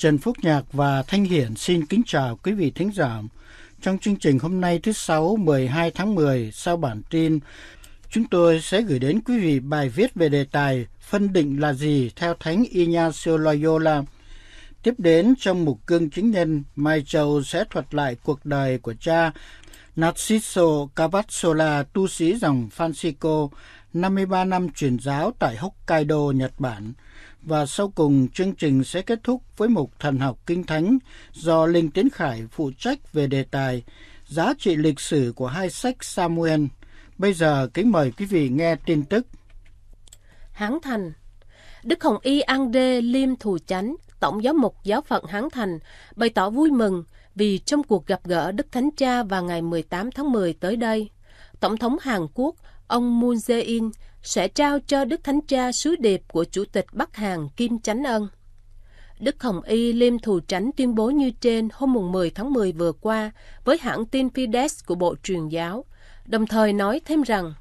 Trần Phúc Nhạc và Thanh Hiển xin kính chào quý vị thính giả. Trong chương trình hôm nay thứ Sáu 12 tháng 10 sau bản tin, chúng tôi sẽ gửi đến quý vị bài viết về đề tài Phân định là gì theo Thánh Ignacio Loyola. Tiếp đến trong mục cương chính nhân, Mai Châu sẽ thuật lại cuộc đời của cha Narciso Cavazzola, tu sĩ dòng Francisco, 53 năm truyền giáo tại Hokkaido, Nhật Bản và sau cùng chương trình sẽ kết thúc với mục Thần học Kinh Thánh do Linh Tiến Khải phụ trách về đề tài Giá trị lịch sử của hai sách Samuel. Bây giờ kính mời quý vị nghe tin tức. Hán Thành Đức Hồng Y An Đê Liêm Thù Chánh, Tổng giáo mục giáo phận Hán Thành, bày tỏ vui mừng vì trong cuộc gặp gỡ Đức Thánh Cha vào ngày 18 tháng 10 tới đây, Tổng thống Hàn Quốc, ông Moon Jae-in sẽ trao cho Đức Thánh Cha sứ điệp của Chủ tịch Bắc Hàn Kim Chánh Ân. Đức Hồng Y Liêm Thù Tránh tuyên bố như trên hôm 10 tháng 10 vừa qua với hãng tin Fides của Bộ Truyền giáo, đồng thời nói thêm rằng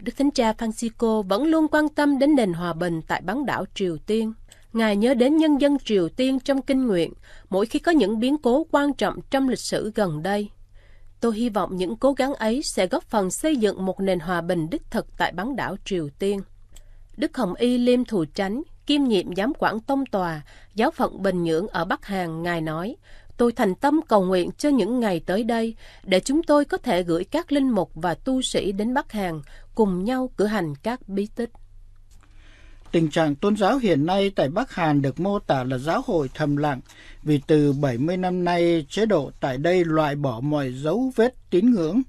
Đức Thánh Cha Francisco vẫn luôn quan tâm đến nền hòa bình tại bán đảo Triều Tiên. Ngài nhớ đến nhân dân Triều Tiên trong kinh nguyện mỗi khi có những biến cố quan trọng trong lịch sử gần đây. Tôi hy vọng những cố gắng ấy sẽ góp phần xây dựng một nền hòa bình đích thực tại bán đảo Triều Tiên. Đức Hồng Y Liêm Thù Chánh, kiêm nhiệm giám quản tông tòa, giáo phận Bình Nhưỡng ở Bắc Hàn, Ngài nói, Tôi thành tâm cầu nguyện cho những ngày tới đây để chúng tôi có thể gửi các linh mục và tu sĩ đến Bắc Hàn cùng nhau cử hành các bí tích. Tình trạng tôn giáo hiện nay tại Bắc Hàn được mô tả là giáo hội thầm lặng, vì từ 70 năm nay chế độ tại đây loại bỏ mọi dấu vết tín ngưỡng.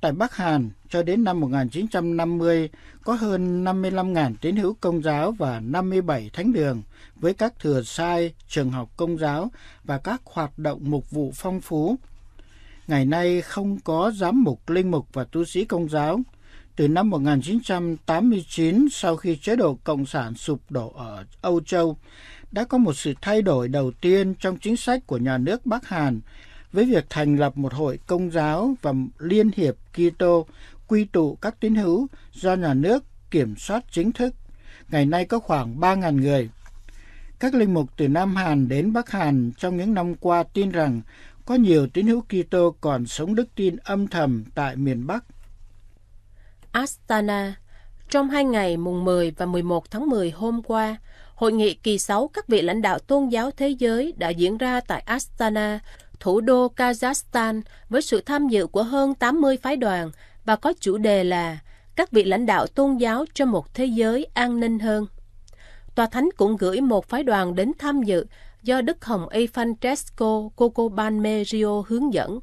Tại Bắc Hàn, cho đến năm 1950, có hơn 55.000 tín hữu công giáo và 57 thánh đường, với các thừa sai, trường học công giáo và các hoạt động mục vụ phong phú. Ngày nay không có giám mục, linh mục và tu sĩ công giáo, từ năm 1989, sau khi chế độ Cộng sản sụp đổ ở Âu Châu, đã có một sự thay đổi đầu tiên trong chính sách của nhà nước Bắc Hàn với việc thành lập một hội công giáo và liên hiệp Kitô quy tụ các tín hữu do nhà nước kiểm soát chính thức. Ngày nay có khoảng 3.000 người. Các linh mục từ Nam Hàn đến Bắc Hàn trong những năm qua tin rằng có nhiều tín hữu Kitô còn sống đức tin âm thầm tại miền Bắc Astana. Trong hai ngày mùng 10 và 11 tháng 10 hôm qua, Hội nghị kỳ 6 các vị lãnh đạo tôn giáo thế giới đã diễn ra tại Astana, thủ đô Kazakhstan với sự tham dự của hơn 80 phái đoàn và có chủ đề là các vị lãnh đạo tôn giáo cho một thế giới an ninh hơn. Tòa Thánh cũng gửi một phái đoàn đến tham dự do Đức Hồng Y Francesco Cocoban Merio hướng dẫn.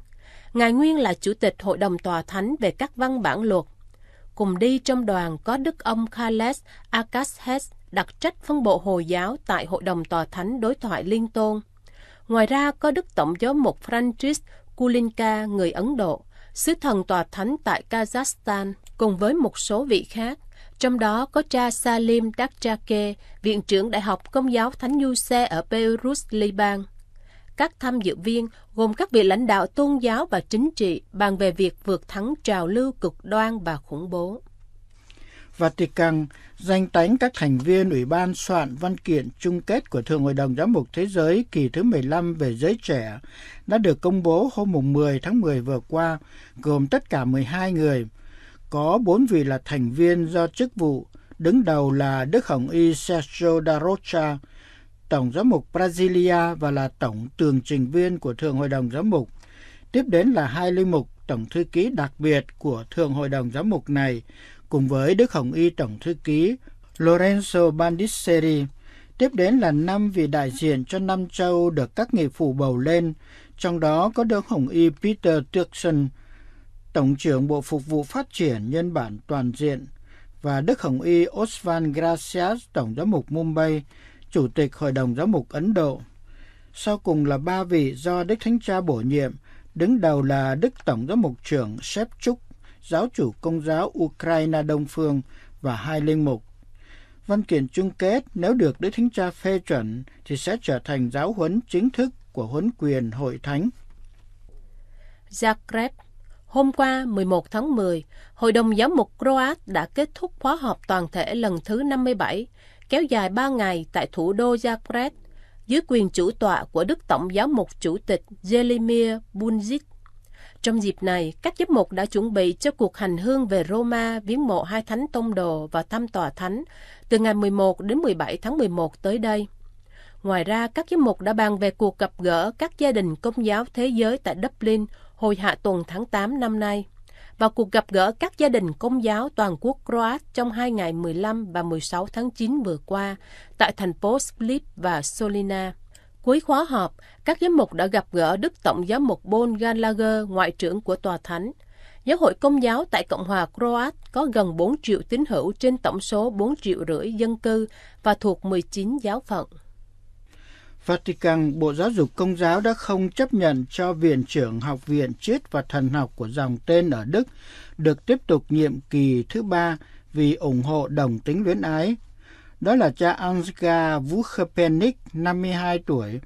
Ngài Nguyên là Chủ tịch Hội đồng Tòa Thánh về các văn bản luật Cùng đi trong đoàn có Đức ông Khaled Akashes, đặc trách phân bộ Hồi giáo tại Hội đồng Tòa Thánh Đối thoại Liên Tôn. Ngoài ra có Đức Tổng giám mục Francis Kulinka, người Ấn Độ, sứ thần Tòa Thánh tại Kazakhstan, cùng với một số vị khác trong đó có cha Salim Dakjake, Viện trưởng Đại học Công giáo Thánh Nhu Xe ở Beirut, Liban các tham dự viên gồm các vị lãnh đạo tôn giáo và chính trị bàn về việc vượt thắng trào lưu cực đoan và khủng bố. Vatican danh tánh các thành viên Ủy ban soạn văn kiện chung kết của Thường hội đồng Giám mục Thế giới kỳ thứ 15 về giới trẻ đã được công bố hôm 10 tháng 10 vừa qua, gồm tất cả 12 người. Có 4 vị là thành viên do chức vụ, đứng đầu là Đức Hồng Y Sergio da Rocha, Tổng giám mục Brasilia và là Tổng tường trình viên của Thường Hội đồng Giám mục. Tiếp đến là hai linh mục Tổng thư ký đặc biệt của Thường Hội đồng Giám mục này, cùng với Đức Hồng Y Tổng thư ký Lorenzo Bandisseri. Tiếp đến là năm vị đại diện cho năm châu được các nghị phủ bầu lên, trong đó có Đức Hồng Y Peter Turkson, Tổng trưởng Bộ Phục vụ Phát triển Nhân bản Toàn diện, và Đức Hồng Y Osvan Gracias, Tổng giám mục Mumbai, Chủ tịch Hội đồng Giáo mục Ấn Độ. Sau cùng là ba vị do Đức Thánh Cha bổ nhiệm, đứng đầu là Đức Tổng Giáo mục trưởng trúc giáo chủ công giáo Ukraine Đông Phương và hai linh mục. Văn kiện chung kết nếu được Đức Thánh Cha phê chuẩn thì sẽ trở thành giáo huấn chính thức của huấn quyền hội thánh. Zagreb Hôm qua 11 tháng 10, Hội đồng Giáo mục Croat đã kết thúc khóa họp toàn thể lần thứ 57 kéo dài 3 ngày tại thủ đô Zagreb dưới quyền chủ tọa của Đức Tổng giáo mục Chủ tịch Zelimir Bunzic. Trong dịp này, các giám mục đã chuẩn bị cho cuộc hành hương về Roma viếng mộ hai thánh tông đồ và thăm tòa thánh từ ngày 11 đến 17 tháng 11 tới đây. Ngoài ra, các giám mục đã bàn về cuộc gặp gỡ các gia đình công giáo thế giới tại Dublin hồi hạ tuần tháng 8 năm nay và cuộc gặp gỡ các gia đình công giáo toàn quốc Croat trong hai ngày 15 và 16 tháng 9 vừa qua tại thành phố Split và Solina. Cuối khóa họp, các giám mục đã gặp gỡ Đức Tổng giám mục Bon Gallagher, Ngoại trưởng của Tòa Thánh. Giáo hội Công giáo tại Cộng hòa Croat có gần 4 triệu tín hữu trên tổng số 4 triệu rưỡi dân cư và thuộc 19 giáo phận. Vatican, Bộ Giáo dục Công giáo đã không chấp nhận cho Viện trưởng Học viện Triết và Thần học của dòng tên ở Đức được tiếp tục nhiệm kỳ thứ ba vì ủng hộ đồng tính luyến ái. Đó là cha Ansgar Vukhpenik, 52 tuổi.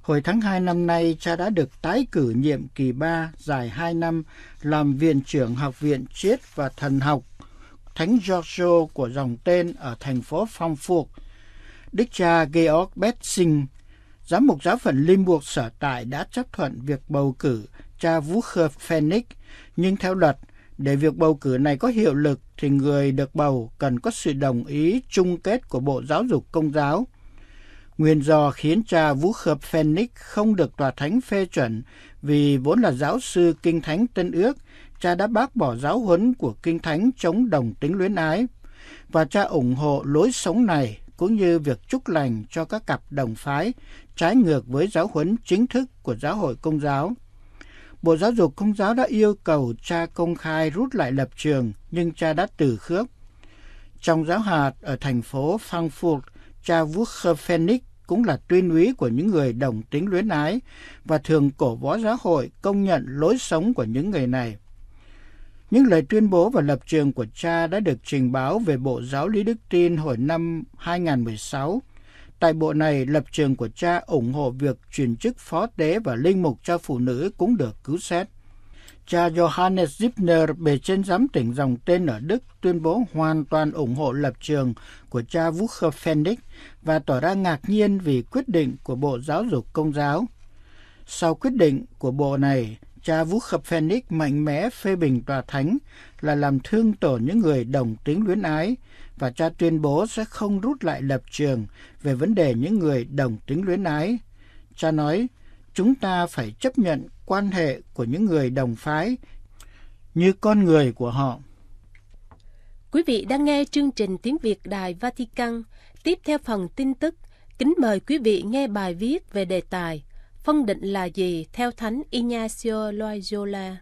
Hồi tháng 2 năm nay, cha đã được tái cử nhiệm kỳ 3 dài 2 năm làm Viện trưởng Học viện Triết và Thần học Thánh Giorgio của dòng tên ở thành phố Phong Phuộc. Đức cha Georg Betzing Giám mục giáo phận Limburg sở tại đã chấp thuận việc bầu cử cha Vũ Khơ Phoenix, nhưng theo luật, để việc bầu cử này có hiệu lực thì người được bầu cần có sự đồng ý chung kết của Bộ Giáo dục Công giáo. Nguyên do khiến cha Vũ Khớp Phoenix không được tòa thánh phê chuẩn vì vốn là giáo sư Kinh Thánh Tân Ước, cha đã bác bỏ giáo huấn của Kinh Thánh chống đồng tính luyến ái. Và cha ủng hộ lối sống này cũng như việc chúc lành cho các cặp đồng phái trái ngược với giáo huấn chính thức của giáo hội công giáo. Bộ Giáo dục Công giáo đã yêu cầu cha công khai rút lại lập trường, nhưng cha đã từ khước. Trong giáo hạt ở thành phố Frankfurt, cha Wucher Phoenix cũng là tuyên úy của những người đồng tính luyến ái và thường cổ võ giáo hội công nhận lối sống của những người này. Những lời tuyên bố và lập trường của cha đã được trình báo về Bộ Giáo lý Đức Tin hồi năm 2016. Tại bộ này, lập trường của cha ủng hộ việc chuyển chức phó tế và linh mục cho phụ nữ cũng được cứu xét. Cha Johannes Zipner, bề trên giám tỉnh dòng tên ở Đức, tuyên bố hoàn toàn ủng hộ lập trường của cha Wucher Fendick và tỏ ra ngạc nhiên vì quyết định của Bộ Giáo dục Công giáo. Sau quyết định của bộ này, cha Vũ Khập Phoenix mạnh mẽ phê bình tòa thánh là làm thương tổn những người đồng tính luyến ái và cha tuyên bố sẽ không rút lại lập trường về vấn đề những người đồng tính luyến ái. Cha nói, chúng ta phải chấp nhận quan hệ của những người đồng phái như con người của họ. Quý vị đang nghe chương trình tiếng Việt Đài Vatican. Tiếp theo phần tin tức, kính mời quý vị nghe bài viết về đề tài phân định là gì theo Thánh Ignacio Loyola.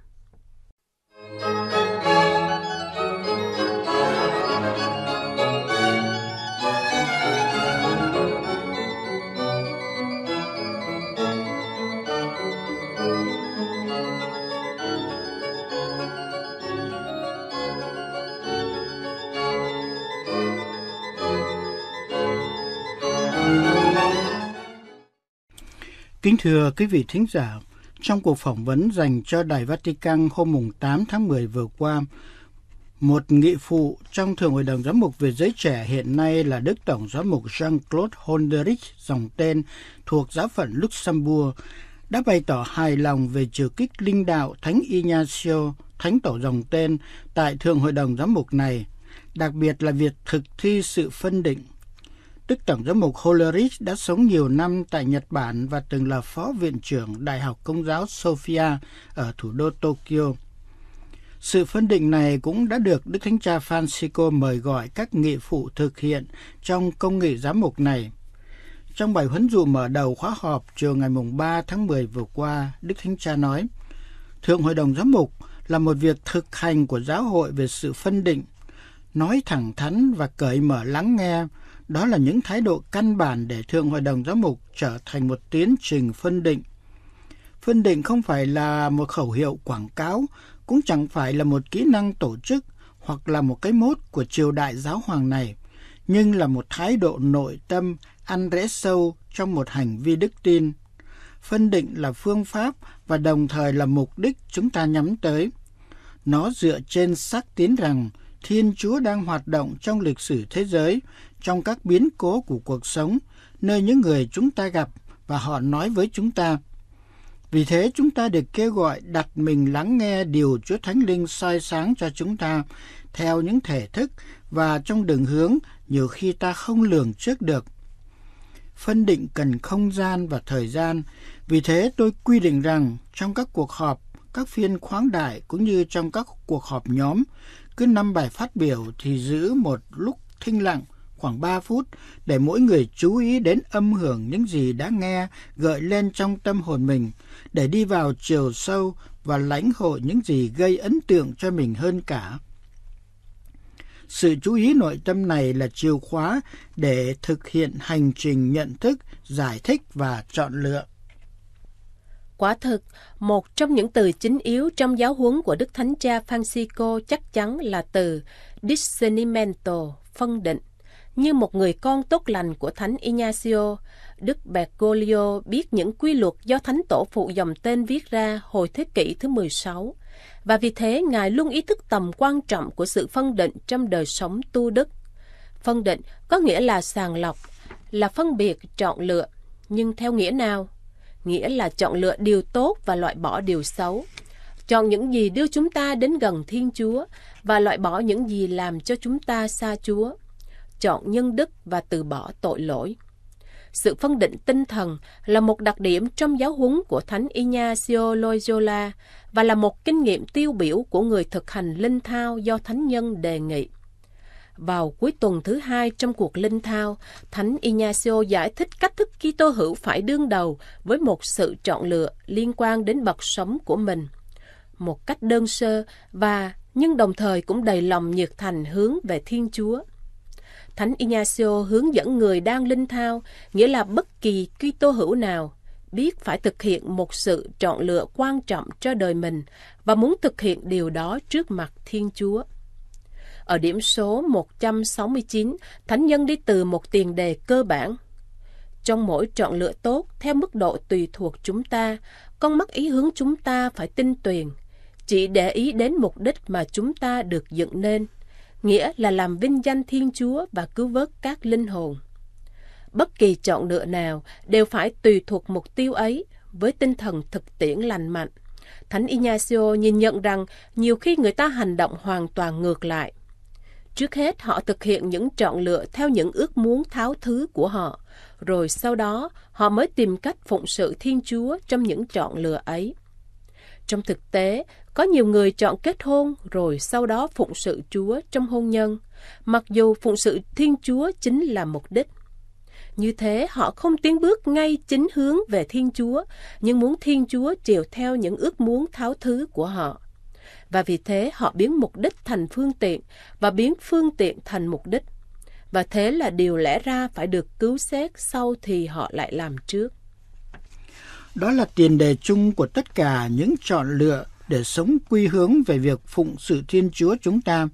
Kính thưa quý vị thính giả, trong cuộc phỏng vấn dành cho Đài Vatican hôm 8 tháng 10 vừa qua, một nghị phụ trong Thường hội đồng giám mục về giới trẻ hiện nay là Đức Tổng giám mục Jean-Claude Honderich, dòng tên, thuộc giáo phận Luxembourg, đã bày tỏ hài lòng về trừ kích linh đạo Thánh Ignacio, Thánh Tổ dòng tên tại Thường hội đồng giám mục này, đặc biệt là việc thực thi sự phân định Đức Tổng giám mục Hollerich đã sống nhiều năm tại Nhật Bản và từng là phó viện trưởng Đại học Công giáo Sophia ở thủ đô Tokyo. Sự phân định này cũng đã được Đức Thánh Cha Francisco mời gọi các nghị phụ thực hiện trong công nghị giám mục này. Trong bài huấn dụ mở đầu khóa họp chiều ngày 3 tháng 10 vừa qua, Đức Thánh Cha nói, Thượng Hội đồng Giám mục là một việc thực hành của giáo hội về sự phân định, nói thẳng thắn và cởi mở lắng nghe đó là những thái độ căn bản để Thượng Hội đồng Giáo mục trở thành một tiến trình phân định. Phân định không phải là một khẩu hiệu quảng cáo, cũng chẳng phải là một kỹ năng tổ chức hoặc là một cái mốt của triều đại giáo hoàng này, nhưng là một thái độ nội tâm ăn rễ sâu trong một hành vi đức tin. Phân định là phương pháp và đồng thời là mục đích chúng ta nhắm tới. Nó dựa trên xác tín rằng Thiên Chúa đang hoạt động trong lịch sử thế giới trong các biến cố của cuộc sống nơi những người chúng ta gặp và họ nói với chúng ta. Vì thế chúng ta được kêu gọi đặt mình lắng nghe điều Chúa Thánh Linh soi sáng cho chúng ta theo những thể thức và trong đường hướng nhiều khi ta không lường trước được. Phân định cần không gian và thời gian, vì thế tôi quy định rằng trong các cuộc họp, các phiên khoáng đại cũng như trong các cuộc họp nhóm, cứ năm bài phát biểu thì giữ một lúc thinh lặng khoảng 3 phút để mỗi người chú ý đến âm hưởng những gì đã nghe gợi lên trong tâm hồn mình, để đi vào chiều sâu và lãnh hội những gì gây ấn tượng cho mình hơn cả. Sự chú ý nội tâm này là chìa khóa để thực hiện hành trình nhận thức, giải thích và chọn lựa. Quả thực, một trong những từ chính yếu trong giáo huấn của Đức Thánh Cha Francisco chắc chắn là từ discernimento, phân định. Như một người con tốt lành của Thánh Ignacio, Đức Bergoglio biết những quy luật do Thánh Tổ phụ dòng tên viết ra hồi thế kỷ thứ 16, và vì thế Ngài luôn ý thức tầm quan trọng của sự phân định trong đời sống tu đức. Phân định có nghĩa là sàng lọc, là phân biệt, chọn lựa, nhưng theo nghĩa nào? Nghĩa là chọn lựa điều tốt và loại bỏ điều xấu. Chọn những gì đưa chúng ta đến gần Thiên Chúa và loại bỏ những gì làm cho chúng ta xa Chúa chọn nhân đức và từ bỏ tội lỗi. Sự phân định tinh thần là một đặc điểm trong giáo huấn của Thánh Ignacio Loyola và là một kinh nghiệm tiêu biểu của người thực hành linh thao do Thánh Nhân đề nghị. Vào cuối tuần thứ hai trong cuộc linh thao, Thánh Ignacio giải thích cách thức Kitô hữu phải đương đầu với một sự chọn lựa liên quan đến bậc sống của mình. Một cách đơn sơ và nhưng đồng thời cũng đầy lòng nhiệt thành hướng về Thiên Chúa. Thánh Ignacio hướng dẫn người đang linh thao, nghĩa là bất kỳ Kitô hữu nào, biết phải thực hiện một sự chọn lựa quan trọng cho đời mình và muốn thực hiện điều đó trước mặt Thiên Chúa. Ở điểm số 169, Thánh nhân đi từ một tiền đề cơ bản. Trong mỗi chọn lựa tốt, theo mức độ tùy thuộc chúng ta, con mắt ý hướng chúng ta phải tinh tuyền, chỉ để ý đến mục đích mà chúng ta được dựng nên nghĩa là làm vinh danh Thiên Chúa và cứu vớt các linh hồn. Bất kỳ chọn lựa nào đều phải tùy thuộc mục tiêu ấy với tinh thần thực tiễn lành mạnh. Thánh Ignacio nhìn nhận rằng nhiều khi người ta hành động hoàn toàn ngược lại. Trước hết họ thực hiện những chọn lựa theo những ước muốn tháo thứ của họ, rồi sau đó họ mới tìm cách phụng sự Thiên Chúa trong những chọn lựa ấy. Trong thực tế, có nhiều người chọn kết hôn rồi sau đó phụng sự Chúa trong hôn nhân, mặc dù phụng sự Thiên Chúa chính là mục đích. Như thế họ không tiến bước ngay chính hướng về Thiên Chúa, nhưng muốn Thiên Chúa chiều theo những ước muốn tháo thứ của họ. Và vì thế họ biến mục đích thành phương tiện và biến phương tiện thành mục đích. Và thế là điều lẽ ra phải được cứu xét sau thì họ lại làm trước. Đó là tiền đề chung của tất cả những chọn lựa để sống quy hướng về việc phụng sự Thiên Chúa chúng ta.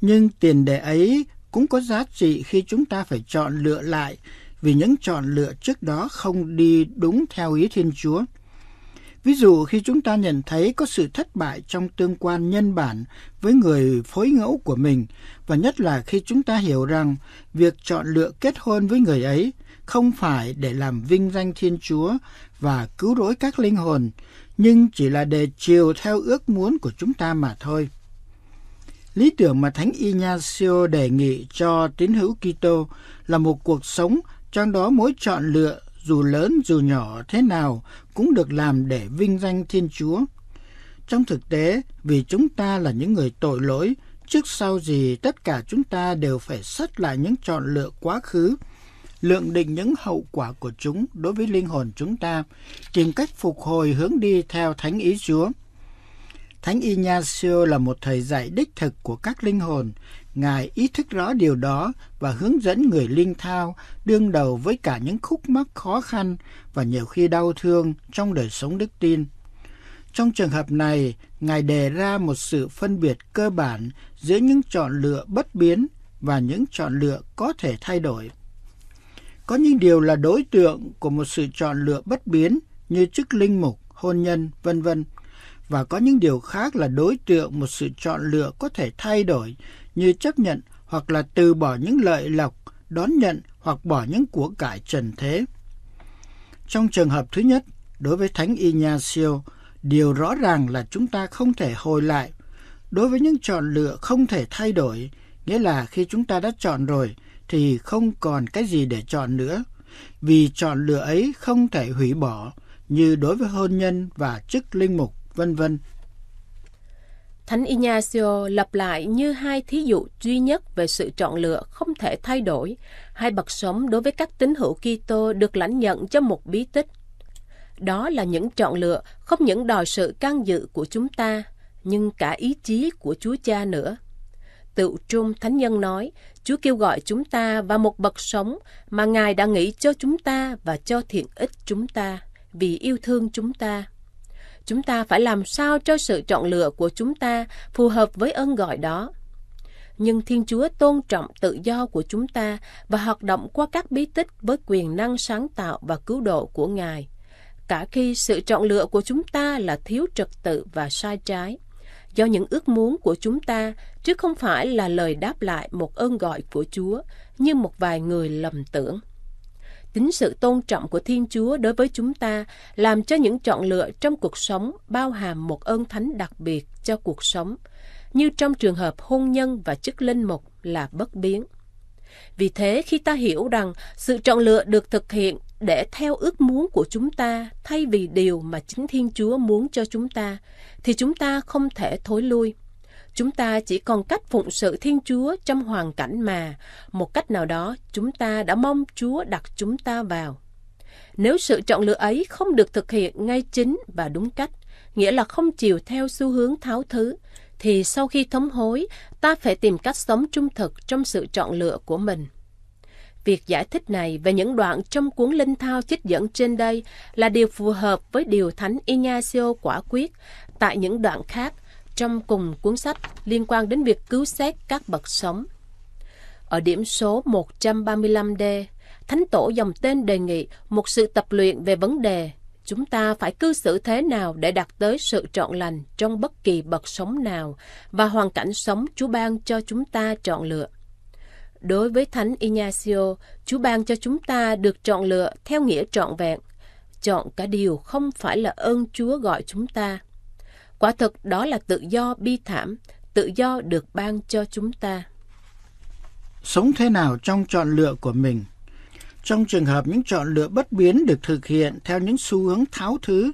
Nhưng tiền đề ấy cũng có giá trị khi chúng ta phải chọn lựa lại vì những chọn lựa trước đó không đi đúng theo ý Thiên Chúa. Ví dụ khi chúng ta nhận thấy có sự thất bại trong tương quan nhân bản với người phối ngẫu của mình và nhất là khi chúng ta hiểu rằng việc chọn lựa kết hôn với người ấy không phải để làm vinh danh Thiên Chúa và cứu rỗi các linh hồn nhưng chỉ là để chiều theo ước muốn của chúng ta mà thôi. Lý tưởng mà Thánh Ignacio đề nghị cho tín hữu Kitô là một cuộc sống trong đó mỗi chọn lựa dù lớn dù nhỏ thế nào cũng được làm để vinh danh Thiên Chúa. Trong thực tế, vì chúng ta là những người tội lỗi, trước sau gì tất cả chúng ta đều phải sắt lại những chọn lựa quá khứ – lượng định những hậu quả của chúng đối với linh hồn chúng ta, tìm cách phục hồi hướng đi theo thánh ý Chúa. Thánh Ignacio là một thầy dạy đích thực của các linh hồn. Ngài ý thức rõ điều đó và hướng dẫn người linh thao đương đầu với cả những khúc mắc khó khăn và nhiều khi đau thương trong đời sống đức tin. Trong trường hợp này, Ngài đề ra một sự phân biệt cơ bản giữa những chọn lựa bất biến và những chọn lựa có thể thay đổi có những điều là đối tượng của một sự chọn lựa bất biến như chức linh mục, hôn nhân, vân vân và có những điều khác là đối tượng một sự chọn lựa có thể thay đổi như chấp nhận hoặc là từ bỏ những lợi lộc, đón nhận hoặc bỏ những của cải trần thế. Trong trường hợp thứ nhất, đối với Thánh Ignacio, điều rõ ràng là chúng ta không thể hồi lại. Đối với những chọn lựa không thể thay đổi, nghĩa là khi chúng ta đã chọn rồi thì không còn cái gì để chọn nữa, vì chọn lựa ấy không thể hủy bỏ như đối với hôn nhân và chức linh mục, vân vân. Thánh Ignacio lặp lại như hai thí dụ duy nhất về sự chọn lựa không thể thay đổi, hai bậc sống đối với các tín hữu Kitô được lãnh nhận cho một bí tích. Đó là những chọn lựa không những đòi sự can dự của chúng ta, nhưng cả ý chí của Chúa Cha nữa. Tựu Trung Thánh Nhân nói, Chúa kêu gọi chúng ta vào một bậc sống mà Ngài đã nghĩ cho chúng ta và cho thiện ích chúng ta, vì yêu thương chúng ta. Chúng ta phải làm sao cho sự chọn lựa của chúng ta phù hợp với ơn gọi đó. Nhưng Thiên Chúa tôn trọng tự do của chúng ta và hoạt động qua các bí tích với quyền năng sáng tạo và cứu độ của Ngài. Cả khi sự chọn lựa của chúng ta là thiếu trật tự và sai trái do những ước muốn của chúng ta chứ không phải là lời đáp lại một ơn gọi của Chúa như một vài người lầm tưởng. Tính sự tôn trọng của Thiên Chúa đối với chúng ta làm cho những chọn lựa trong cuộc sống bao hàm một ơn thánh đặc biệt cho cuộc sống, như trong trường hợp hôn nhân và chức linh mục là bất biến. Vì thế khi ta hiểu rằng sự chọn lựa được thực hiện để theo ước muốn của chúng ta thay vì điều mà chính Thiên Chúa muốn cho chúng ta, thì chúng ta không thể thối lui. Chúng ta chỉ còn cách phụng sự Thiên Chúa trong hoàn cảnh mà, một cách nào đó chúng ta đã mong Chúa đặt chúng ta vào. Nếu sự chọn lựa ấy không được thực hiện ngay chính và đúng cách, nghĩa là không chiều theo xu hướng tháo thứ, thì sau khi thống hối, ta phải tìm cách sống trung thực trong sự chọn lựa của mình. Việc giải thích này về những đoạn trong cuốn linh thao trích dẫn trên đây là điều phù hợp với điều Thánh Ignacio quả quyết. Tại những đoạn khác, trong cùng cuốn sách liên quan đến việc cứu xét các bậc sống. Ở điểm số 135D, Thánh Tổ dòng tên đề nghị một sự tập luyện về vấn đề chúng ta phải cư xử thế nào để đạt tới sự trọn lành trong bất kỳ bậc sống nào và hoàn cảnh sống Chúa ban cho chúng ta chọn lựa. Đối với Thánh Ignacio, Chúa ban cho chúng ta được chọn lựa theo nghĩa trọn vẹn, chọn cả điều không phải là ơn Chúa gọi chúng ta. Quả thực đó là tự do bi thảm, tự do được ban cho chúng ta. Sống thế nào trong chọn lựa của mình? Trong trường hợp những chọn lựa bất biến được thực hiện theo những xu hướng tháo thứ,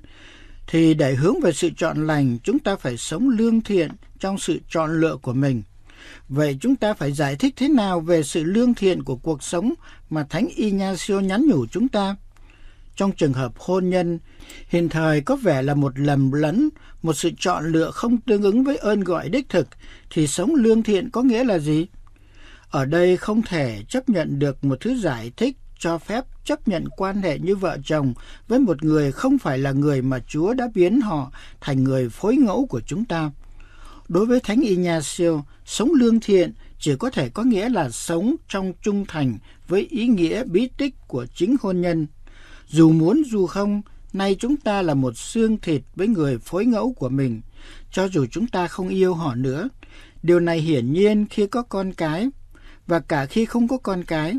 thì để hướng về sự chọn lành, chúng ta phải sống lương thiện trong sự chọn lựa của mình. Vậy chúng ta phải giải thích thế nào về sự lương thiện của cuộc sống mà Thánh Ignacio nhắn nhủ chúng ta? Trong trường hợp hôn nhân, hiện thời có vẻ là một lầm lẫn, một sự chọn lựa không tương ứng với ơn gọi đích thực, thì sống lương thiện có nghĩa là gì? Ở đây không thể chấp nhận được một thứ giải thích cho phép chấp nhận quan hệ như vợ chồng với một người không phải là người mà Chúa đã biến họ thành người phối ngẫu của chúng ta. Đối với Thánh Ignacio, sống lương thiện chỉ có thể có nghĩa là sống trong trung thành với ý nghĩa bí tích của chính hôn nhân. Dù muốn dù không, nay chúng ta là một xương thịt với người phối ngẫu của mình, cho dù chúng ta không yêu họ nữa. Điều này hiển nhiên khi có con cái và cả khi không có con cái.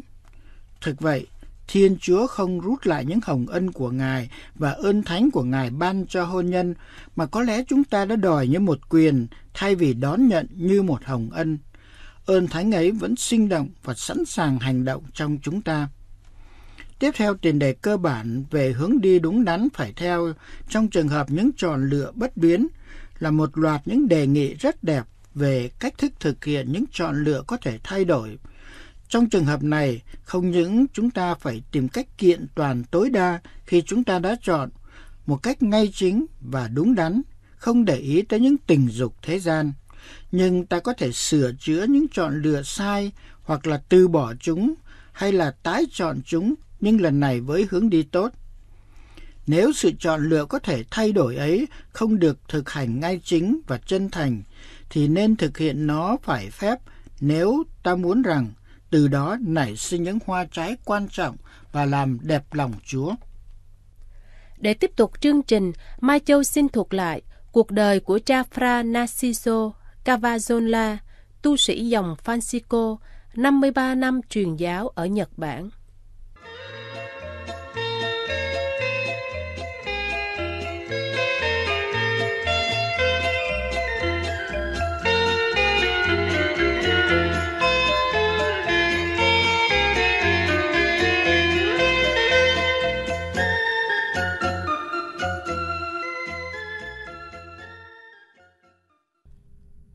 Thực vậy, Thiên Chúa không rút lại những hồng ân của Ngài và ơn thánh của Ngài ban cho hôn nhân, mà có lẽ chúng ta đã đòi như một quyền thay vì đón nhận như một hồng ân. Ơn thánh ấy vẫn sinh động và sẵn sàng hành động trong chúng ta. Tiếp theo tiền đề cơ bản về hướng đi đúng đắn phải theo trong trường hợp những tròn lựa bất biến là một loạt những đề nghị rất đẹp về cách thức thực hiện những chọn lựa có thể thay đổi trong trường hợp này, không những chúng ta phải tìm cách kiện toàn tối đa khi chúng ta đã chọn một cách ngay chính và đúng đắn, không để ý tới những tình dục thế gian, nhưng ta có thể sửa chữa những chọn lựa sai hoặc là từ bỏ chúng hay là tái chọn chúng nhưng lần này với hướng đi tốt. Nếu sự chọn lựa có thể thay đổi ấy không được thực hành ngay chính và chân thành thì nên thực hiện nó phải phép nếu ta muốn rằng từ đó nảy sinh những hoa trái quan trọng và làm đẹp lòng Chúa. Để tiếp tục chương trình, Mai Châu xin thuộc lại cuộc đời của cha Fra Narciso Cavazola, tu sĩ dòng Francisco, 53 năm truyền giáo ở Nhật Bản.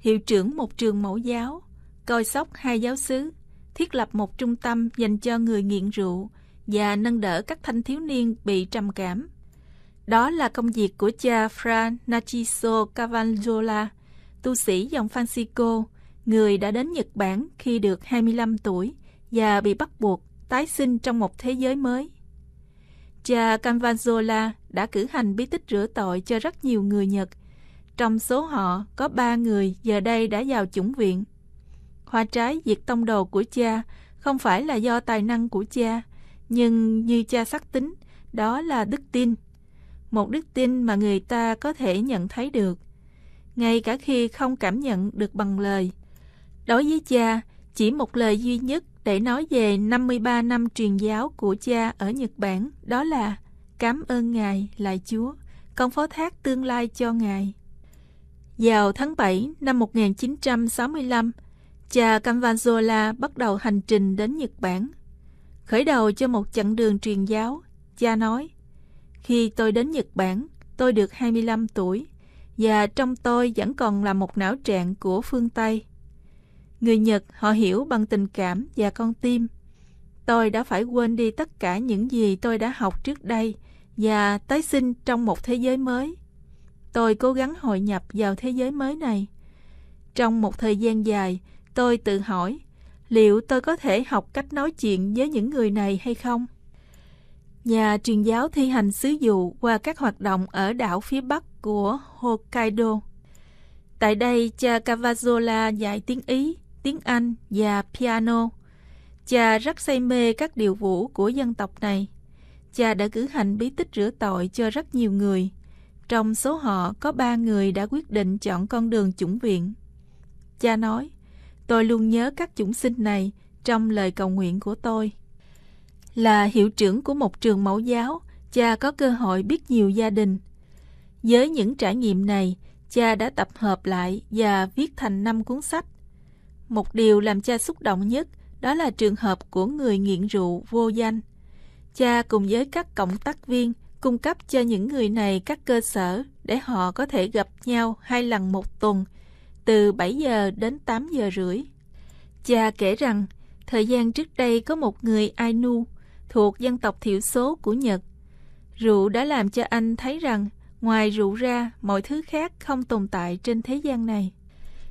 hiệu trưởng một trường mẫu giáo, coi sóc hai giáo sứ, thiết lập một trung tâm dành cho người nghiện rượu và nâng đỡ các thanh thiếu niên bị trầm cảm. Đó là công việc của cha Fra Narciso Cavanzola, tu sĩ dòng Francisco, người đã đến Nhật Bản khi được 25 tuổi và bị bắt buộc tái sinh trong một thế giới mới. Cha Cavanzola đã cử hành bí tích rửa tội cho rất nhiều người Nhật – trong số họ có ba người giờ đây đã vào chủng viện. Hoa trái diệt tông đồ của cha không phải là do tài năng của cha, nhưng như cha xác tính, đó là đức tin. Một đức tin mà người ta có thể nhận thấy được, ngay cả khi không cảm nhận được bằng lời. Đối với cha, chỉ một lời duy nhất để nói về 53 năm truyền giáo của cha ở Nhật Bản đó là cám ơn Ngài, lại Chúa, con phó thác tương lai cho Ngài. Vào tháng 7 năm 1965, cha Cavanzola bắt đầu hành trình đến Nhật Bản. Khởi đầu cho một chặng đường truyền giáo, cha nói, khi tôi đến Nhật Bản, tôi được 25 tuổi, và trong tôi vẫn còn là một não trạng của phương Tây. Người Nhật họ hiểu bằng tình cảm và con tim. Tôi đã phải quên đi tất cả những gì tôi đã học trước đây và tái sinh trong một thế giới mới tôi cố gắng hội nhập vào thế giới mới này. Trong một thời gian dài, tôi tự hỏi liệu tôi có thể học cách nói chuyện với những người này hay không? Nhà truyền giáo thi hành sứ dụ qua các hoạt động ở đảo phía bắc của Hokkaido. Tại đây, cha Cavazzola dạy tiếng Ý, tiếng Anh và piano. Cha rất say mê các điệu vũ của dân tộc này. Cha đã cử hành bí tích rửa tội cho rất nhiều người – trong số họ có ba người đã quyết định chọn con đường chủng viện. Cha nói, tôi luôn nhớ các chủng sinh này trong lời cầu nguyện của tôi. Là hiệu trưởng của một trường mẫu giáo, cha có cơ hội biết nhiều gia đình. Với những trải nghiệm này, cha đã tập hợp lại và viết thành năm cuốn sách. Một điều làm cha xúc động nhất đó là trường hợp của người nghiện rượu vô danh. Cha cùng với các cộng tác viên cung cấp cho những người này các cơ sở để họ có thể gặp nhau hai lần một tuần, từ 7 giờ đến 8 giờ rưỡi. Cha kể rằng, thời gian trước đây có một người Ainu thuộc dân tộc thiểu số của Nhật. Rượu đã làm cho anh thấy rằng, ngoài rượu ra, mọi thứ khác không tồn tại trên thế gian này.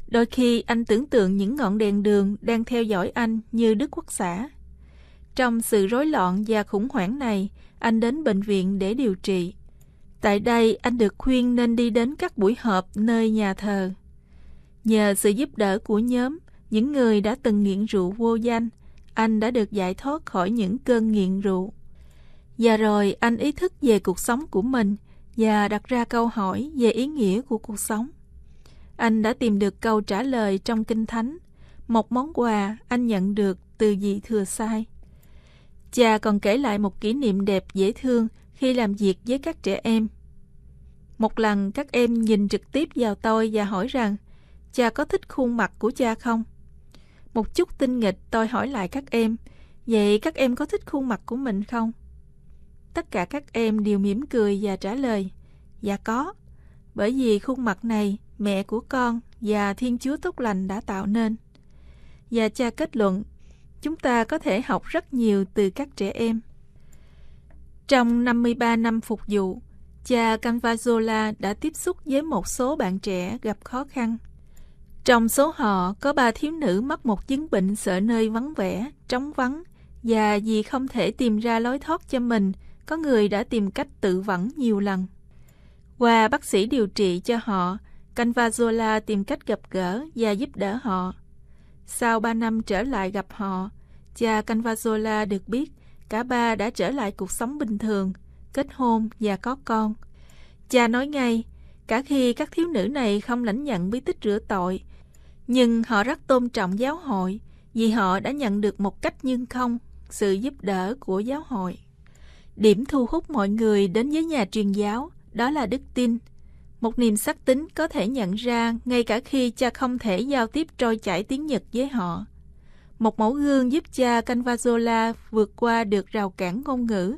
Đôi khi anh tưởng tượng những ngọn đèn đường đang theo dõi anh như Đức Quốc xã. Trong sự rối loạn và khủng hoảng này, anh đến bệnh viện để điều trị. Tại đây, anh được khuyên nên đi đến các buổi họp nơi nhà thờ. Nhờ sự giúp đỡ của nhóm, những người đã từng nghiện rượu vô danh, anh đã được giải thoát khỏi những cơn nghiện rượu. Và rồi anh ý thức về cuộc sống của mình và đặt ra câu hỏi về ý nghĩa của cuộc sống. Anh đã tìm được câu trả lời trong Kinh Thánh, một món quà anh nhận được từ vị thừa sai. Cha còn kể lại một kỷ niệm đẹp dễ thương khi làm việc với các trẻ em. Một lần các em nhìn trực tiếp vào tôi và hỏi rằng cha có thích khuôn mặt của cha không? Một chút tinh nghịch tôi hỏi lại các em, vậy các em có thích khuôn mặt của mình không? Tất cả các em đều mỉm cười và trả lời, dạ có, bởi vì khuôn mặt này mẹ của con và Thiên Chúa Tốt Lành đã tạo nên. Và cha kết luận chúng ta có thể học rất nhiều từ các trẻ em. Trong 53 năm phục vụ, cha Canvazola đã tiếp xúc với một số bạn trẻ gặp khó khăn. Trong số họ có ba thiếu nữ mắc một chứng bệnh sợ nơi vắng vẻ, trống vắng và vì không thể tìm ra lối thoát cho mình, có người đã tìm cách tự vẫn nhiều lần. Qua bác sĩ điều trị cho họ, Canvazola tìm cách gặp gỡ và giúp đỡ họ. Sau ba năm trở lại gặp họ, cha Canvazola được biết cả ba đã trở lại cuộc sống bình thường, kết hôn và có con. Cha nói ngay, cả khi các thiếu nữ này không lãnh nhận bí tích rửa tội, nhưng họ rất tôn trọng giáo hội vì họ đã nhận được một cách nhân không sự giúp đỡ của giáo hội. Điểm thu hút mọi người đến với nhà truyền giáo đó là đức tin – một niềm sắc tính có thể nhận ra ngay cả khi cha không thể giao tiếp trôi chảy tiếng Nhật với họ. Một mẫu gương giúp cha Canvazola vượt qua được rào cản ngôn ngữ.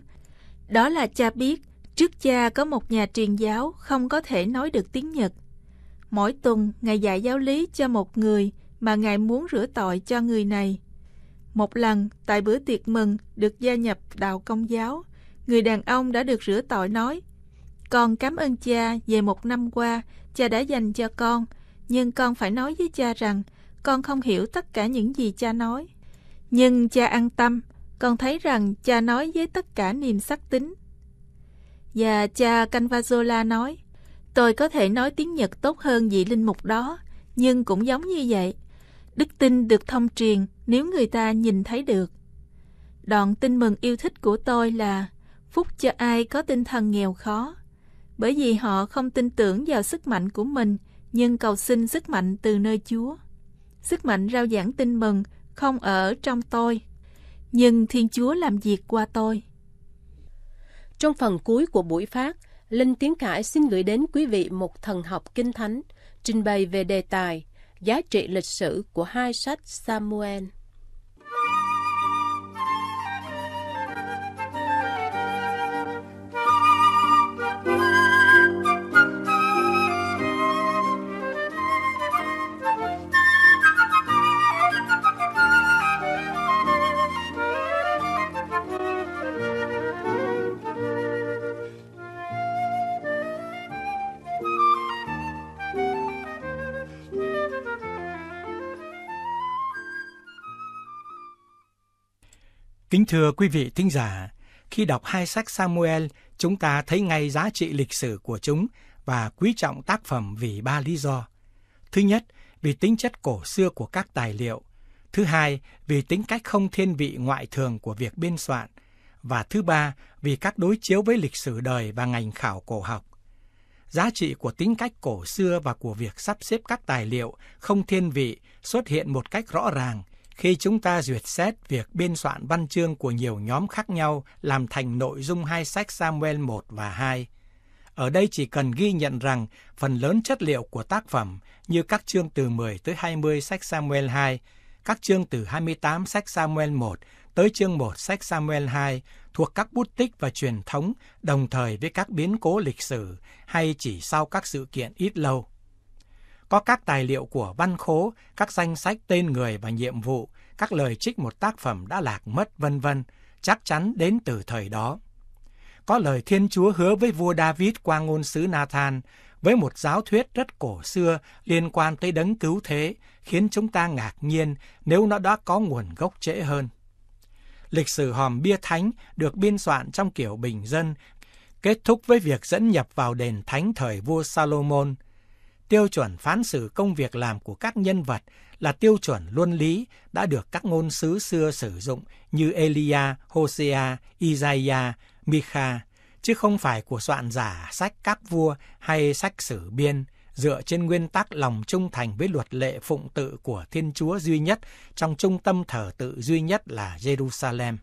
Đó là cha biết trước cha có một nhà truyền giáo không có thể nói được tiếng Nhật. Mỗi tuần, Ngài dạy giáo lý cho một người mà Ngài muốn rửa tội cho người này. Một lần, tại bữa tiệc mừng được gia nhập đạo công giáo, người đàn ông đã được rửa tội nói – con cảm ơn cha về một năm qua cha đã dành cho con, nhưng con phải nói với cha rằng con không hiểu tất cả những gì cha nói. Nhưng cha an tâm, con thấy rằng cha nói với tất cả niềm sắc tính. Và cha Canvazola nói, tôi có thể nói tiếng Nhật tốt hơn vị linh mục đó, nhưng cũng giống như vậy. Đức tin được thông truyền nếu người ta nhìn thấy được. Đoạn tin mừng yêu thích của tôi là Phúc cho ai có tinh thần nghèo khó, bởi vì họ không tin tưởng vào sức mạnh của mình, nhưng cầu xin sức mạnh từ nơi Chúa. Sức mạnh rao giảng tin mừng không ở trong tôi, nhưng Thiên Chúa làm việc qua tôi. Trong phần cuối của buổi phát, Linh Tiến khải xin gửi đến quý vị một thần học kinh thánh, trình bày về đề tài giá trị lịch sử của hai sách Samuel. Kính thưa quý vị thính giả, khi đọc hai sách Samuel, chúng ta thấy ngay giá trị lịch sử của chúng và quý trọng tác phẩm vì ba lý do. Thứ nhất, vì tính chất cổ xưa của các tài liệu. Thứ hai, vì tính cách không thiên vị ngoại thường của việc biên soạn. Và thứ ba, vì các đối chiếu với lịch sử đời và ngành khảo cổ học. Giá trị của tính cách cổ xưa và của việc sắp xếp các tài liệu không thiên vị xuất hiện một cách rõ ràng – khi chúng ta duyệt xét việc biên soạn văn chương của nhiều nhóm khác nhau làm thành nội dung hai sách Samuel 1 và 2, ở đây chỉ cần ghi nhận rằng phần lớn chất liệu của tác phẩm như các chương từ 10 tới 20 sách Samuel 2, các chương từ 28 sách Samuel 1 tới chương 1 sách Samuel 2 thuộc các bút tích và truyền thống đồng thời với các biến cố lịch sử hay chỉ sau các sự kiện ít lâu có các tài liệu của văn khố, các danh sách tên người và nhiệm vụ, các lời trích một tác phẩm đã lạc mất vân vân, chắc chắn đến từ thời đó. Có lời Thiên Chúa hứa với vua David qua ngôn sứ Nathan với một giáo thuyết rất cổ xưa liên quan tới đấng cứu thế khiến chúng ta ngạc nhiên nếu nó đã có nguồn gốc trễ hơn. Lịch sử hòm bia thánh được biên soạn trong kiểu bình dân, kết thúc với việc dẫn nhập vào đền thánh thời vua Salomon – tiêu chuẩn phán xử công việc làm của các nhân vật là tiêu chuẩn luân lý đã được các ngôn sứ xưa sử dụng như Elia, Hosea, Isaiah, Micha, chứ không phải của soạn giả sách các vua hay sách sử biên dựa trên nguyên tắc lòng trung thành với luật lệ phụng tự của Thiên Chúa duy nhất trong trung tâm thờ tự duy nhất là Jerusalem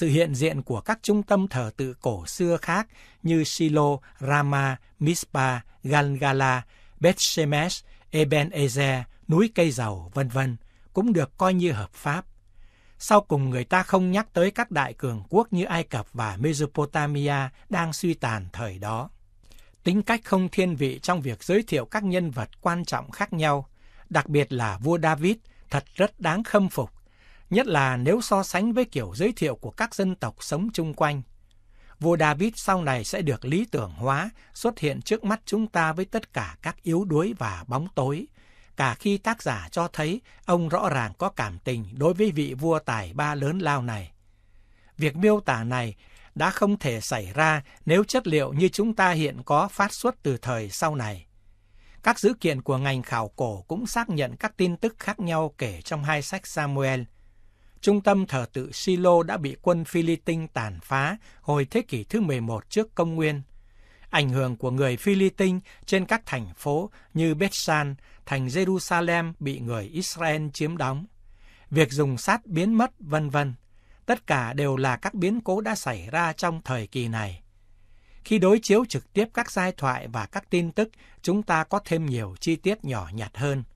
sự hiện diện của các trung tâm thờ tự cổ xưa khác như Silo, Rama, Mispa, Galgala, Bethshemesh, Eben Ezer, núi cây dầu, vân vân cũng được coi như hợp pháp. Sau cùng người ta không nhắc tới các đại cường quốc như Ai Cập và Mesopotamia đang suy tàn thời đó. Tính cách không thiên vị trong việc giới thiệu các nhân vật quan trọng khác nhau, đặc biệt là vua David thật rất đáng khâm phục nhất là nếu so sánh với kiểu giới thiệu của các dân tộc sống chung quanh. Vua David sau này sẽ được lý tưởng hóa, xuất hiện trước mắt chúng ta với tất cả các yếu đuối và bóng tối, cả khi tác giả cho thấy ông rõ ràng có cảm tình đối với vị vua tài ba lớn lao này. Việc miêu tả này đã không thể xảy ra nếu chất liệu như chúng ta hiện có phát xuất từ thời sau này. Các dữ kiện của ngành khảo cổ cũng xác nhận các tin tức khác nhau kể trong hai sách Samuel – trung tâm thờ tự Silo đã bị quân Philippines tàn phá hồi thế kỷ thứ 11 trước công nguyên. Ảnh hưởng của người Philippines trên các thành phố như Betsan, thành Jerusalem bị người Israel chiếm đóng. Việc dùng sát biến mất, vân vân. Tất cả đều là các biến cố đã xảy ra trong thời kỳ này. Khi đối chiếu trực tiếp các giai thoại và các tin tức, chúng ta có thêm nhiều chi tiết nhỏ nhặt hơn –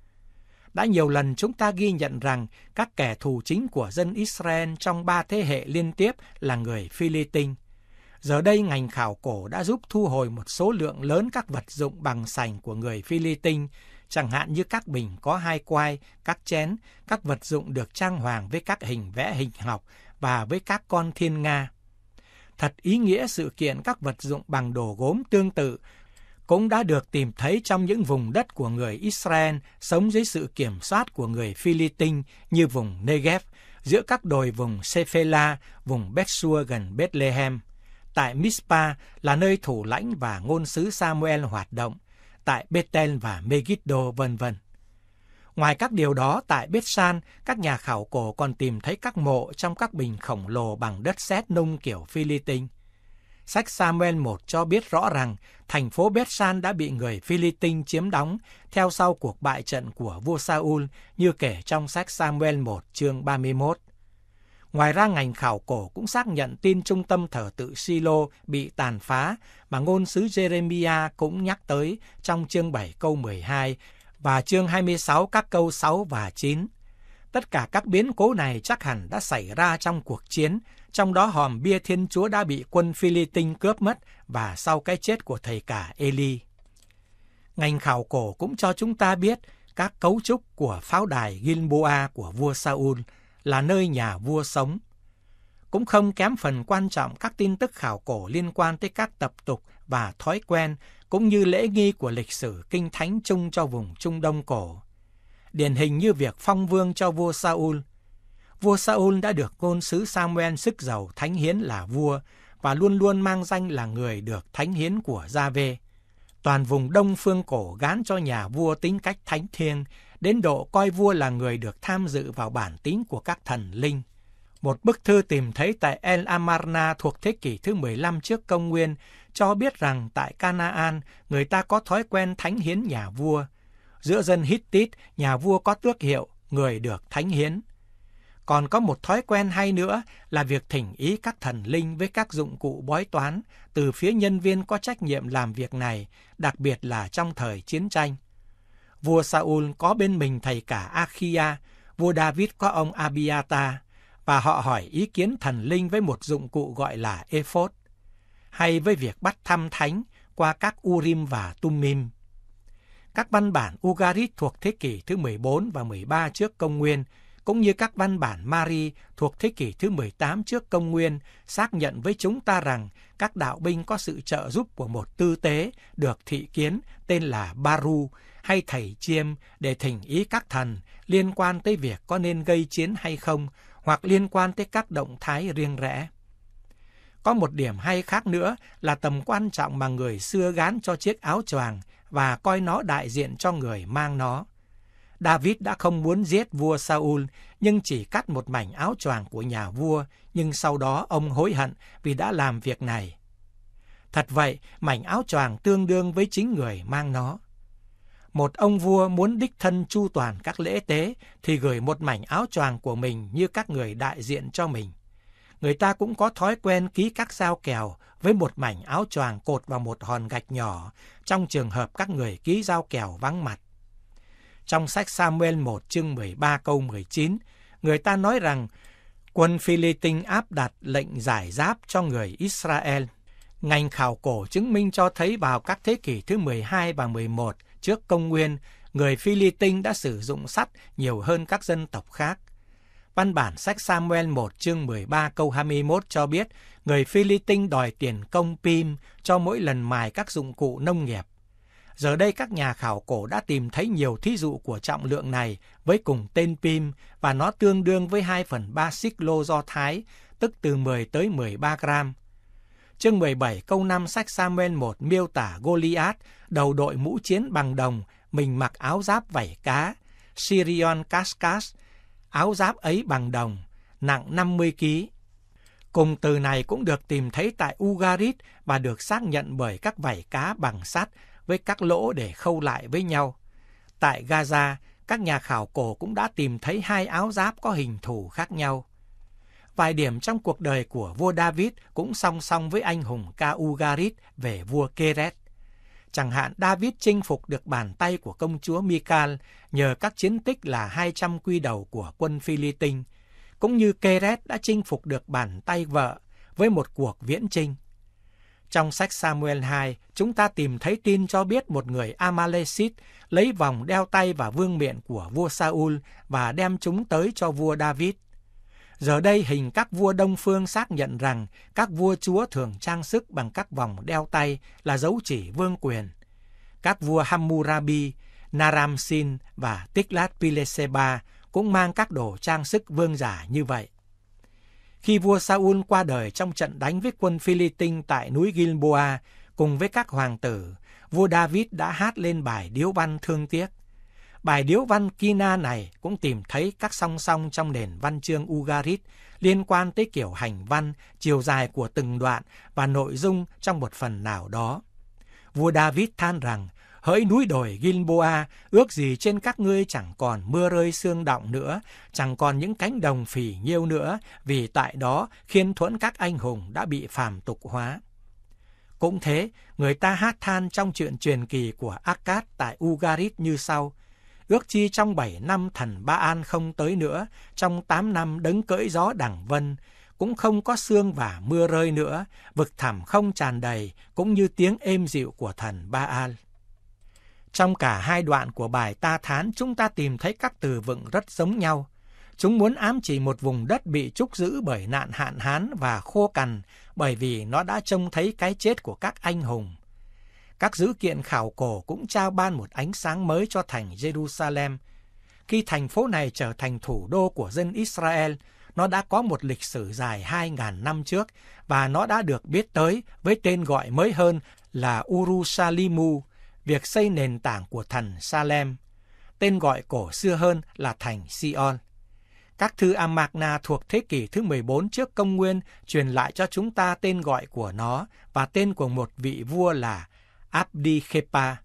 đã nhiều lần chúng ta ghi nhận rằng các kẻ thù chính của dân Israel trong ba thế hệ liên tiếp là người Philippines. Giờ đây ngành khảo cổ đã giúp thu hồi một số lượng lớn các vật dụng bằng sành của người Philippines, chẳng hạn như các bình có hai quai, các chén, các vật dụng được trang hoàng với các hình vẽ hình học và với các con thiên nga. Thật ý nghĩa sự kiện các vật dụng bằng đồ gốm tương tự cũng đã được tìm thấy trong những vùng đất của người Israel sống dưới sự kiểm soát của người Philippines như vùng Negev, giữa các đồi vùng Sephela, vùng Bethsua gần Bethlehem. Tại Mispa là nơi thủ lãnh và ngôn sứ Samuel hoạt động, tại Bethel và Megiddo vân vân. Ngoài các điều đó, tại Bethsan, các nhà khảo cổ còn tìm thấy các mộ trong các bình khổng lồ bằng đất sét nung kiểu Philippines Sách Samuel 1 cho biết rõ rằng thành phố Betsan đã bị người Philippines chiếm đóng theo sau cuộc bại trận của vua Saul như kể trong sách Samuel 1 chương 31. Ngoài ra ngành khảo cổ cũng xác nhận tin trung tâm thờ tự Silo bị tàn phá mà ngôn sứ Jeremiah cũng nhắc tới trong chương 7 câu 12 và chương 26 các câu 6 và 9. Tất cả các biến cố này chắc hẳn đã xảy ra trong cuộc chiến trong đó hòm bia Thiên Chúa đã bị quân Philippines cướp mất và sau cái chết của thầy cả Eli. Ngành khảo cổ cũng cho chúng ta biết các cấu trúc của pháo đài Gilboa của vua Saul là nơi nhà vua sống. Cũng không kém phần quan trọng các tin tức khảo cổ liên quan tới các tập tục và thói quen cũng như lễ nghi của lịch sử kinh thánh chung cho vùng Trung Đông cổ điển hình như việc phong vương cho vua Saul Vua Saul đã được ngôn sứ Samuel sức giàu thánh hiến là vua và luôn luôn mang danh là người được thánh hiến của Gia Vê. Toàn vùng Đông phương cổ gán cho nhà vua tính cách thánh thiêng, đến độ coi vua là người được tham dự vào bản tính của các thần linh. Một bức thư tìm thấy tại El Amarna thuộc thế kỷ thứ 15 trước công nguyên cho biết rằng tại Canaan người ta có thói quen thánh hiến nhà vua. Giữa dân Hittit, nhà vua có tước hiệu người được thánh hiến. Còn có một thói quen hay nữa là việc thỉnh ý các thần linh với các dụng cụ bói toán từ phía nhân viên có trách nhiệm làm việc này, đặc biệt là trong thời chiến tranh. Vua Saul có bên mình thầy cả Akhia, vua David có ông Abiata, và họ hỏi ý kiến thần linh với một dụng cụ gọi là ephod, hay với việc bắt thăm thánh qua các Urim và Tumim. Các văn bản Ugarit thuộc thế kỷ thứ 14 và 13 trước công nguyên – cũng như các văn bản Mari thuộc thế kỷ thứ 18 trước công nguyên xác nhận với chúng ta rằng các đạo binh có sự trợ giúp của một tư tế được thị kiến tên là Baru hay thầy chiêm để thỉnh ý các thần liên quan tới việc có nên gây chiến hay không hoặc liên quan tới các động thái riêng rẽ. Có một điểm hay khác nữa là tầm quan trọng mà người xưa gán cho chiếc áo choàng và coi nó đại diện cho người mang nó. David đã không muốn giết vua Saul, nhưng chỉ cắt một mảnh áo choàng của nhà vua, nhưng sau đó ông hối hận vì đã làm việc này. Thật vậy, mảnh áo choàng tương đương với chính người mang nó. Một ông vua muốn đích thân chu toàn các lễ tế thì gửi một mảnh áo choàng của mình như các người đại diện cho mình. Người ta cũng có thói quen ký các sao kèo với một mảnh áo choàng cột vào một hòn gạch nhỏ trong trường hợp các người ký giao kèo vắng mặt. Trong sách Samuel 1 chương 13 câu 19, người ta nói rằng quân Philistine áp đặt lệnh giải giáp cho người Israel. Ngành khảo cổ chứng minh cho thấy vào các thế kỷ thứ 12 và 11 trước công nguyên, người Philistine đã sử dụng sắt nhiều hơn các dân tộc khác. Văn bản sách Samuel 1 chương 13 câu 21 cho biết người Philistine đòi tiền công pim cho mỗi lần mài các dụng cụ nông nghiệp Giờ đây các nhà khảo cổ đã tìm thấy nhiều thí dụ của trọng lượng này với cùng tên pim và nó tương đương với 2 phần 3 xích lô do Thái, tức từ 10 tới 13 gram. Chương 17 câu 5 sách Samuel 1 miêu tả Goliath đầu đội mũ chiến bằng đồng, mình mặc áo giáp vảy cá, Sirion Cascas, áo giáp ấy bằng đồng, nặng 50 kg. Cùng từ này cũng được tìm thấy tại Ugarit và được xác nhận bởi các vảy cá bằng sắt với các lỗ để khâu lại với nhau. Tại Gaza, các nhà khảo cổ cũng đã tìm thấy hai áo giáp có hình thù khác nhau. Vài điểm trong cuộc đời của vua David cũng song song với anh hùng Kaugarit về vua Keret. Chẳng hạn David chinh phục được bàn tay của công chúa Mikal nhờ các chiến tích là 200 quy đầu của quân Philippines, cũng như Keret đã chinh phục được bàn tay vợ với một cuộc viễn chinh. Trong sách Samuel 2, chúng ta tìm thấy tin cho biết một người Amalekit lấy vòng đeo tay và vương miện của vua Saul và đem chúng tới cho vua David. Giờ đây hình các vua Đông Phương xác nhận rằng các vua chúa thường trang sức bằng các vòng đeo tay là dấu chỉ vương quyền. Các vua Hammurabi, Naram-sin và Tiklat-Pileseba cũng mang các đồ trang sức vương giả như vậy. Khi vua Saul qua đời trong trận đánh với quân Philippines tại núi Gilboa cùng với các hoàng tử, vua David đã hát lên bài điếu văn thương tiếc. Bài điếu văn Kina này cũng tìm thấy các song song trong nền văn chương Ugarit liên quan tới kiểu hành văn, chiều dài của từng đoạn và nội dung trong một phần nào đó. Vua David than rằng Hỡi núi đồi Gilboa, ước gì trên các ngươi chẳng còn mưa rơi sương động nữa, chẳng còn những cánh đồng phỉ nhiêu nữa, vì tại đó khiên thuẫn các anh hùng đã bị phàm tục hóa. Cũng thế, người ta hát than trong chuyện truyền kỳ của Akkad tại Ugarit như sau. Ước chi trong bảy năm thần Ba An không tới nữa, trong tám năm đấng cưỡi gió đẳng vân, cũng không có sương và mưa rơi nữa, vực thẳm không tràn đầy, cũng như tiếng êm dịu của thần Ba An. Trong cả hai đoạn của bài Ta Thán chúng ta tìm thấy các từ vựng rất giống nhau. Chúng muốn ám chỉ một vùng đất bị trúc giữ bởi nạn hạn hán và khô cằn bởi vì nó đã trông thấy cái chết của các anh hùng. Các dữ kiện khảo cổ cũng trao ban một ánh sáng mới cho thành Jerusalem. Khi thành phố này trở thành thủ đô của dân Israel, nó đã có một lịch sử dài 2.000 năm trước và nó đã được biết tới với tên gọi mới hơn là Urusalimu, việc xây nền tảng của thần Salem, tên gọi cổ xưa hơn là thành Sion. Các thư Amakna thuộc thế kỷ thứ 14 trước công nguyên truyền lại cho chúng ta tên gọi của nó và tên của một vị vua là Abdi Khepa.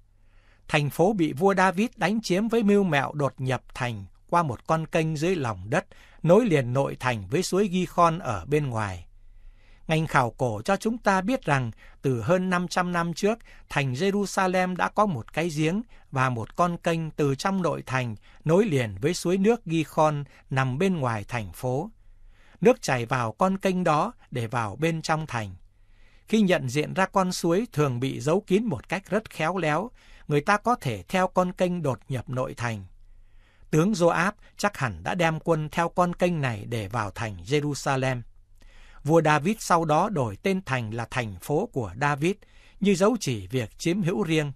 Thành phố bị vua David đánh chiếm với mưu mẹo đột nhập thành qua một con kênh dưới lòng đất nối liền nội thành với suối Gihon ở bên ngoài. Ngành khảo cổ cho chúng ta biết rằng từ hơn 500 năm trước, thành Jerusalem đã có một cái giếng và một con kênh từ trong nội thành nối liền với suối nước Gihon nằm bên ngoài thành phố. Nước chảy vào con kênh đó để vào bên trong thành. Khi nhận diện ra con suối thường bị giấu kín một cách rất khéo léo, người ta có thể theo con kênh đột nhập nội thành. Tướng Joab chắc hẳn đã đem quân theo con kênh này để vào thành Jerusalem. Vua David sau đó đổi tên thành là thành phố của David, như dấu chỉ việc chiếm hữu riêng.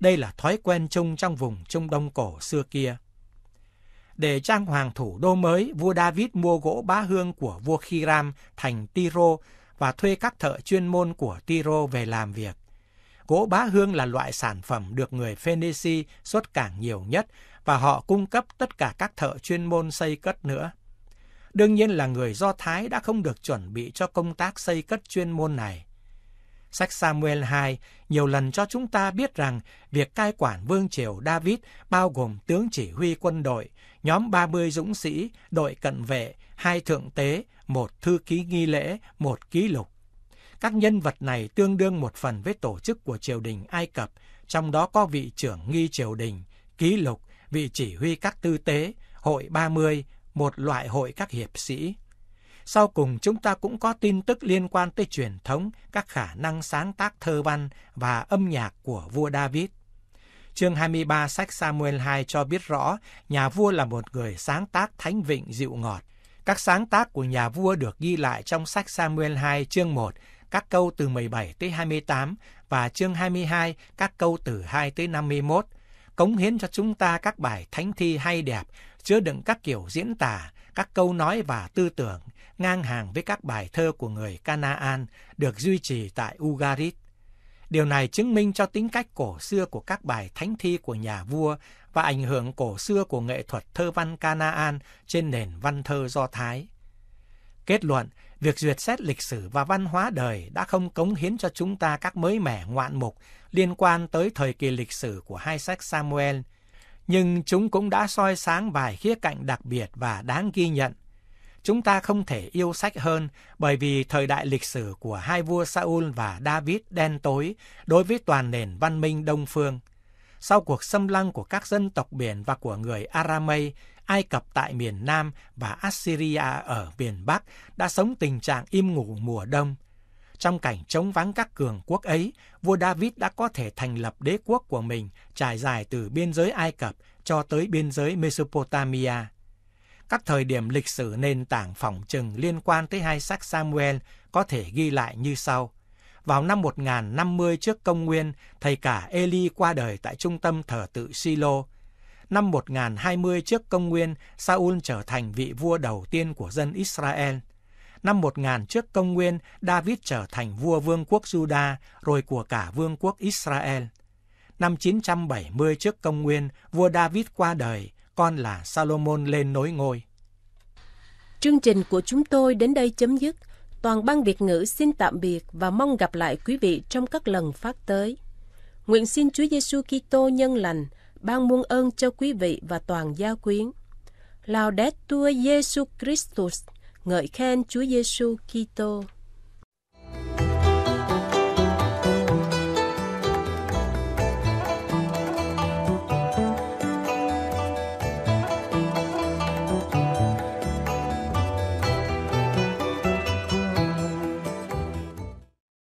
Đây là thói quen chung trong vùng Trung Đông cổ xưa kia. Để trang hoàng thủ đô mới, vua David mua gỗ bá hương của vua Khiram thành Tiro và thuê các thợ chuyên môn của Tiro về làm việc. Gỗ bá hương là loại sản phẩm được người Phoenicia xuất cảng nhiều nhất và họ cung cấp tất cả các thợ chuyên môn xây cất nữa đương nhiên là người Do Thái đã không được chuẩn bị cho công tác xây cất chuyên môn này. Sách Samuel 2 nhiều lần cho chúng ta biết rằng việc cai quản vương triều David bao gồm tướng chỉ huy quân đội, nhóm 30 dũng sĩ, đội cận vệ, hai thượng tế, một thư ký nghi lễ, một ký lục. Các nhân vật này tương đương một phần với tổ chức của triều đình Ai Cập, trong đó có vị trưởng nghi triều đình, ký lục, vị chỉ huy các tư tế, hội 30, một loại hội các hiệp sĩ. Sau cùng chúng ta cũng có tin tức liên quan tới truyền thống, các khả năng sáng tác thơ văn và âm nhạc của vua David. Chương 23 sách Samuel 2 cho biết rõ nhà vua là một người sáng tác thánh vịnh dịu ngọt. Các sáng tác của nhà vua được ghi lại trong sách Samuel 2 chương 1, các câu từ 17 tới 28 và chương 22, các câu từ 2 tới 51, cống hiến cho chúng ta các bài thánh thi hay đẹp chứa đựng các kiểu diễn tả, các câu nói và tư tưởng ngang hàng với các bài thơ của người Canaan được duy trì tại Ugarit. Điều này chứng minh cho tính cách cổ xưa của các bài thánh thi của nhà vua và ảnh hưởng cổ xưa của nghệ thuật thơ văn Canaan trên nền văn thơ Do Thái. Kết luận, việc duyệt xét lịch sử và văn hóa đời đã không cống hiến cho chúng ta các mới mẻ ngoạn mục liên quan tới thời kỳ lịch sử của hai sách Samuel – nhưng chúng cũng đã soi sáng vài khía cạnh đặc biệt và đáng ghi nhận. Chúng ta không thể yêu sách hơn bởi vì thời đại lịch sử của hai vua Saul và David đen tối đối với toàn nền văn minh Đông phương. Sau cuộc xâm lăng của các dân tộc biển và của người Aramây, Ai Cập tại miền Nam và Assyria ở miền Bắc đã sống tình trạng im ngủ mùa đông, trong cảnh chống vắng các cường quốc ấy, vua David đã có thể thành lập đế quốc của mình trải dài từ biên giới Ai Cập cho tới biên giới Mesopotamia. Các thời điểm lịch sử nền tảng phỏng chừng liên quan tới hai sách Samuel có thể ghi lại như sau. Vào năm 1050 trước công nguyên, thầy cả Eli qua đời tại trung tâm thờ tự Silo. Năm 1020 trước công nguyên, Saul trở thành vị vua đầu tiên của dân Israel – Năm 1000 trước công nguyên, David trở thành vua vương quốc Juda, rồi của cả vương quốc Israel. Năm 970 trước công nguyên, vua David qua đời, con là Salomon lên nối ngôi. Chương trình của chúng tôi đến đây chấm dứt. Toàn ban Việt ngữ xin tạm biệt và mong gặp lại quý vị trong các lần phát tới. Nguyện xin Chúa Giêsu Kitô nhân lành ban muôn ơn cho quý vị và toàn gia quyến. Laudetur Jesu Christus ngợi khen Chúa Giêsu Kitô.